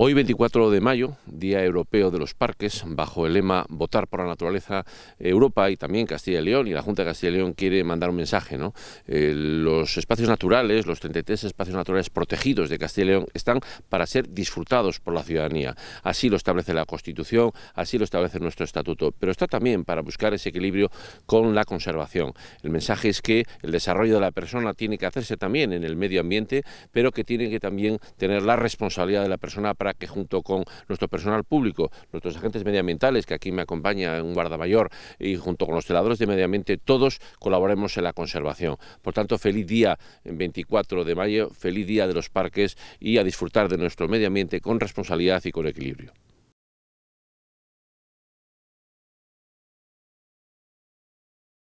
Hoy 24 de mayo, Día Europeo de los Parques, bajo el lema Votar por la Naturaleza, eh, Europa y también Castilla y León y la Junta de Castilla y León quiere mandar un mensaje. ¿no? Eh, los espacios naturales, los 33 espacios naturales protegidos de Castilla y León están para ser disfrutados por la ciudadanía. Así lo establece la Constitución, así lo establece nuestro estatuto, pero está también para buscar ese equilibrio con la conservación. El mensaje es que el desarrollo de la persona tiene que hacerse también en el medio ambiente, pero que tiene que también tener la responsabilidad de la persona para que junto con nuestro personal público, nuestros agentes medioambientales, que aquí me acompaña un guarda y junto con los teladores de medio ambiente, todos colaboremos en la conservación. Por tanto, feliz día 24 de mayo, feliz día de los parques y a disfrutar de nuestro medio ambiente con responsabilidad y con equilibrio.